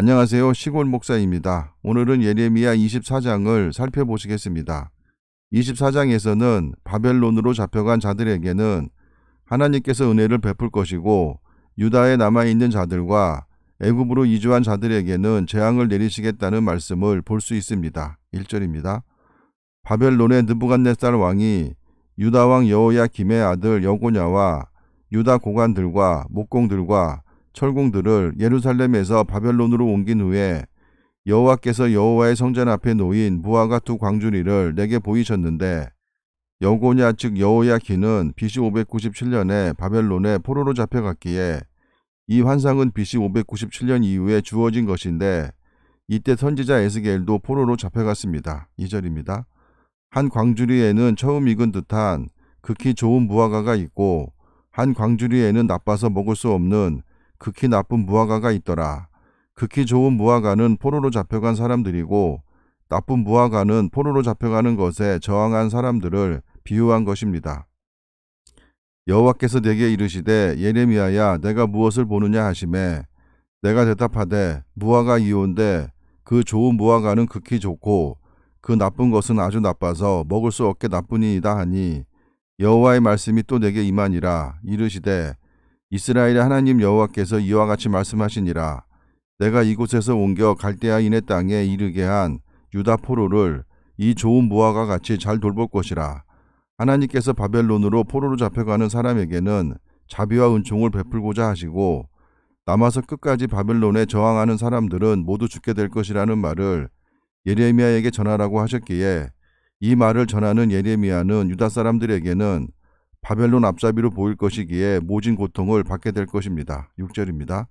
안녕하세요. 시골 목사입니다. 오늘은 예레미야 24장을 살펴보시겠습니다. 24장에서는 바벨론으로 잡혀간 자들에게는 하나님께서 은혜를 베풀 것이고 유다에 남아 있는 자들과 애굽으로 이주한 자들에게는 재앙을 내리시겠다는 말씀을 볼 수 있습니다. 1절입니다. 바벨론의 느부갓네살 왕이 유다 왕 여호야 김의 아들 여고냐와 유다 고관들과 목공들과 철공들을 예루살렘에서 바벨론으로 옮긴 후에 여호와께서 여호와의 성전 앞에 놓인 무화과두 광주리를 내게 보이셨는데 여고냐 즉여호야키는 BC 597년에 바벨론에 포로로 잡혀갔기에 이 환상은 BC 597년 이후에 주어진 것인데 이때 선지자 에스겔도 포로로 잡혀갔습니다. 2절입니다. 한 광주리에는 처음 익은 듯한 극히 좋은 무화과가 있고 한 광주리에는 나빠서 먹을 수 없는 극히 나쁜 무화과가 있더라. 극히 좋은 무화과는 포로로 잡혀간 사람들이고 나쁜 무화과는 포로로 잡혀가는 것에 저항한 사람들을 비유한 것입니다. 여호와께서 내게 이르시되 예레미야야 내가 무엇을 보느냐 하심에 내가 대답하되 무화과 이온데 그 좋은 무화과는 극히 좋고 그 나쁜 것은 아주 나빠서 먹을 수 없게 나뿐이이다 하니 여호와의 말씀이 또 내게 임하니라 이르시되 이스라엘의 하나님 여호와께서 이와 같이 말씀하시니라 내가 이곳에서 옮겨 갈대아인의 땅에 이르게 한 유다 포로를 이 좋은 무화과 같이 잘 돌볼 것이라 하나님께서 바벨론으로 포로로 잡혀가는 사람에게는 자비와 은총을 베풀고자 하시고 남아서 끝까지 바벨론에 저항하는 사람들은 모두 죽게 될 것이라는 말을 예레미야에게 전하라고 하셨기에 이 말을 전하는 예레미야는 유다 사람들에게는 바벨론 앞잡이로 보일 것이기에 모진 고통을 받게 될 것입니다. 6절입니다.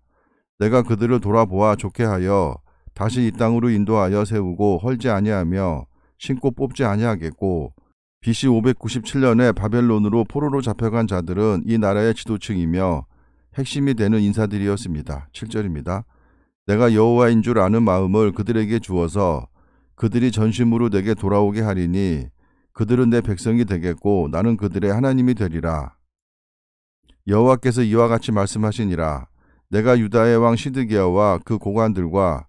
내가 그들을 돌아보아 좋게 하여 다시 이 땅으로 인도하여 세우고 헐지 아니하며 신고 뽑지 아니하겠고 BC 597년에 바벨론으로 포로로 잡혀간 자들은 이 나라의 지도층이며 핵심이 되는 인사들이었습니다. 7절입니다. 내가 여호와인 줄 아는 마음을 그들에게 주어서 그들이 전심으로 내게 돌아오게 하리니 그들은 내 백성이 되겠고 나는 그들의 하나님이 되리라. 여호와께서 이와 같이 말씀하시니라. 내가 유다의 왕 시드기야와 그 고관들과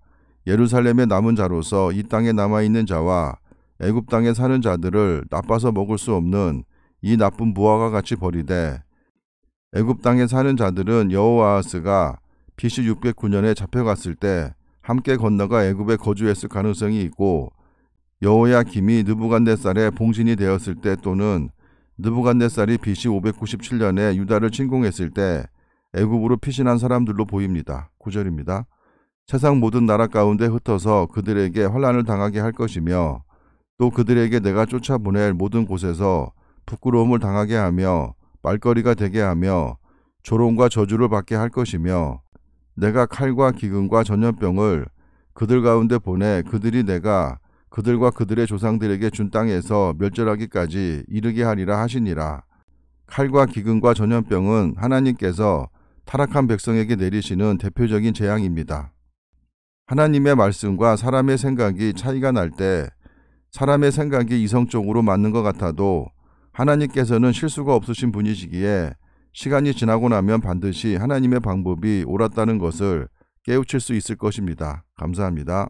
예루살렘의 남은 자로서 이 땅에 남아 있는 자와 애굽 땅에 사는 자들을 나빠서 먹을 수 없는 이 나쁜 무화과 같이 버리되 애굽 땅에 사는 자들은 여호와스가 BC 609년에 잡혀갔을 때 함께 건너가 애굽에 거주했을 가능성이 있고 여호야 김이 느부간네살의 봉신이 되었을 때 또는 느부간네살이 BC 597년에 유다를 침공했을 때 애굽으로 피신한 사람들로 보입니다. 9절입니다. 세상 모든 나라 가운데 흩어서 그들에게 환란을 당하게 할 것이며 또 그들에게 내가 쫓아보낼 모든 곳에서 부끄러움을 당하게 하며 말거리가 되게 하며 조롱과 저주를 받게 할 것이며 내가 칼과 기근과 전염병을 그들 가운데 보내 그들이 내가 그들과 그들의 조상들에게 준 땅에서 멸절하기까지 이르게 하리라 하시니라. 칼과 기근과 전염병은 하나님께서 타락한 백성에게 내리시는 대표적인 재앙입니다. 하나님의 말씀과 사람의 생각이 차이가 날 때 사람의 생각이 이성적으로 맞는 것 같아도 하나님께서는 실수가 없으신 분이시기에 시간이 지나고 나면 반드시 하나님의 방법이 옳았다는 것을 깨우칠 수 있을 것입니다. 감사합니다.